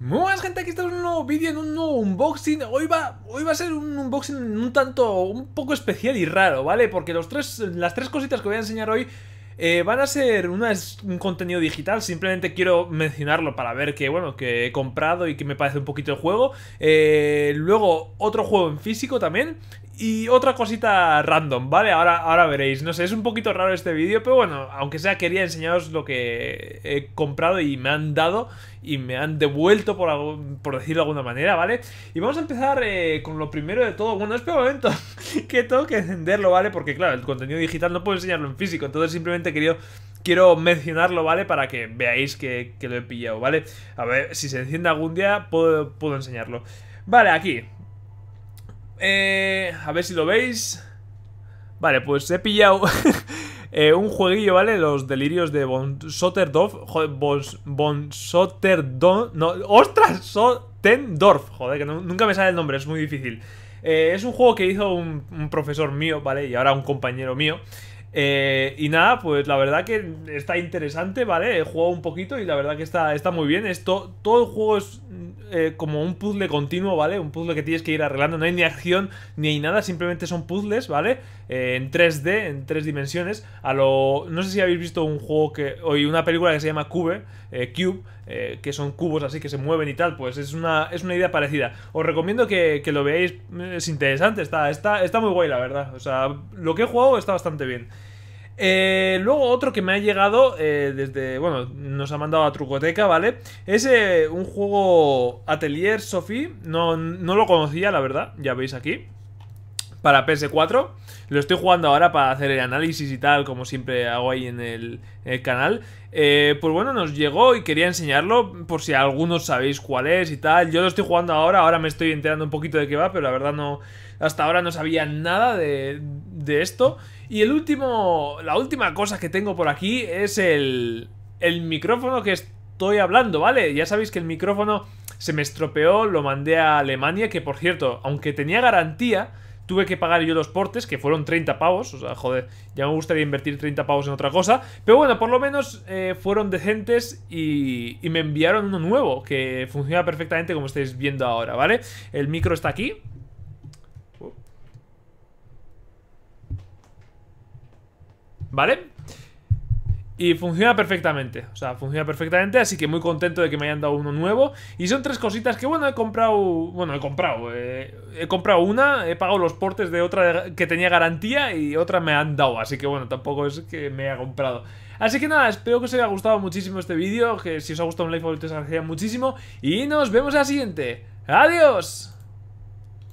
Muy buenas gente, aquí estamos en un nuevo vídeo, en un nuevo unboxing Hoy va, hoy va a ser un unboxing un tanto, un poco especial y raro, ¿vale? Porque los tres, las tres cositas que voy a enseñar hoy eh, van a ser una, un contenido digital, simplemente quiero mencionarlo para ver que, bueno, que he comprado y que me parece un poquito el juego. Eh, luego, otro juego en físico también. Y otra cosita random, ¿vale? Ahora, ahora veréis. No sé, es un poquito raro este vídeo, pero bueno, aunque sea, quería enseñaros lo que he comprado y me han dado y me han devuelto, por, por decirlo de alguna manera, ¿vale? Y vamos a empezar eh, con lo primero de todo. Bueno, espera momento. que tengo que encenderlo, ¿vale? Porque claro, el contenido digital no puedo enseñarlo en físico, entonces simplemente quería quiero mencionarlo, ¿vale? Para que veáis que, lo he pillado, ¿vale? A ver, si se enciende algún día, puedo, enseñarlo. Vale, aquí. Eh, a ver si lo veis. Vale, pues he pillado eh, un jueguillo, ¿vale? Los delirios de Von Bonsotterdorf Von, No, ¡Ostras! So Dorf, joder, que nunca me sale el nombre, es muy difícil. Eh, es un juego que hizo un, profesor mío, ¿vale? Y ahora un compañero mío. Eh, y nada, pues la verdad que está interesante, ¿vale? He jugado un poquito y la verdad que está, está muy bien. Esto, todo el juego es eh, como un puzzle continuo, ¿vale? Un puzzle que tienes que ir arreglando, no hay ni acción ni hay nada, simplemente son puzzles, ¿vale? Eh, en 3D, en tres dimensiones, a lo... No sé si habéis visto un juego que... hoy una película que se llama Cube, eh, que son cubos así que se mueven y tal, pues es una, es una idea parecida. Os recomiendo que, que lo veáis, es interesante, está, está, está muy guay la verdad. O sea, lo que he jugado está bastante bien. Eh, luego otro que me ha llegado eh, desde, bueno, nos ha mandado a Trucoteca, ¿vale? Es eh, un juego Atelier Sophie, no, no lo conocía la verdad, ya veis aquí, para PS4. Lo estoy jugando ahora para hacer el análisis y tal, como siempre hago ahí en el, canal. pues bueno, nos llegó y quería enseñarlo por si algunos sabéis cuál es y tal. Yo lo estoy jugando ahora, ahora me estoy enterando un poquito de qué va, pero la verdad no... Hasta ahora no sabía nada de, de esto. Y el último, la última cosa que tengo por aquí es el, el micrófono que estoy hablando, ¿vale? Ya sabéis que el micrófono se me estropeó, lo mandé a Alemania, que por cierto, aunque tenía garantía, tuve que pagar yo los portes, que fueron 30 pavos, o sea, joder, ya me gustaría invertir 30 pavos en otra cosa, pero bueno, por lo menos eh, fueron decentes y, y me enviaron uno nuevo, que funciona perfectamente como estáis viendo ahora, ¿vale? El micro está aquí, ¿Vale? Y funciona perfectamente, o sea, funciona perfectamente, así que muy contento de que me hayan dado uno nuevo. Y son tres cositas que, bueno, he comprado, bueno, he comprado, eh, he comprado una, he pagado los portes de otra que tenía garantía y otra me han dado, así que bueno, tampoco es que me haya comprado. Así que nada, espero que os haya gustado muchísimo este vídeo, que si os ha gustado un like os agradecería muchísimo y nos vemos en la siguiente. ¡Adiós!